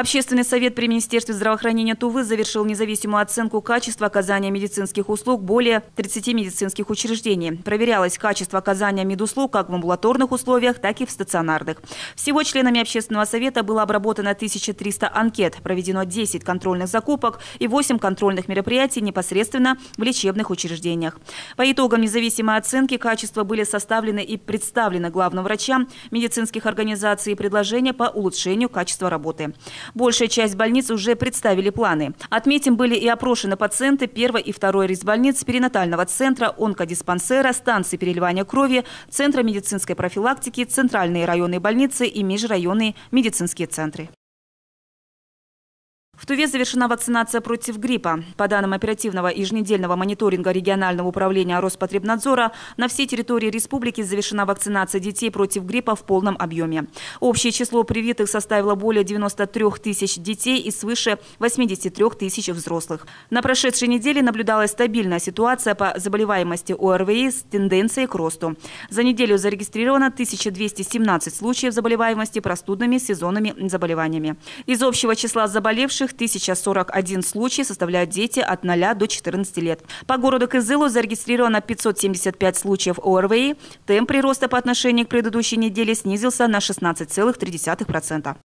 Общественный совет при Министерстве здравоохранения Тувы завершил независимую оценку качества оказания медицинских услуг более 30 медицинских учреждений. Проверялось качество оказания медуслуг как в амбулаторных условиях, так и в стационарных. Всего членами общественного совета было обработано 1300 анкет, проведено 10 контрольных закупок и 8 контрольных мероприятий непосредственно в лечебных учреждениях. По итогам независимой оценки качества были составлены и представлены главным врачам медицинских организаций предложения по улучшению качества работы. Большая часть больниц уже представили планы. Отметим, были и опрошены пациенты первой и второй резбольниц, перинатального центра, онкодиспансера, станции переливания крови, Центра медицинской профилактики, центральные районные больницы и межрайонные медицинские центры. В Туве завершена вакцинация против гриппа. По данным оперативного еженедельного мониторинга регионального управления Роспотребнадзора, на всей территории республики завершена вакцинация детей против гриппа в полном объеме. Общее число привитых составило более 93 тысяч детей и свыше 83 тысяч взрослых. На прошедшей неделе наблюдалась стабильная ситуация по заболеваемости ОРВИ с тенденцией к росту. За неделю зарегистрировано 1217 случаев заболеваемости простудными сезонными заболеваниями. Из общего числа заболевших погибших 1041 случай составляют дети от 0 до 14 лет. По городу Кызылу зарегистрировано 575 случаев ОРВИ. Темп прироста по отношению к предыдущей неделе снизился на 16,3%.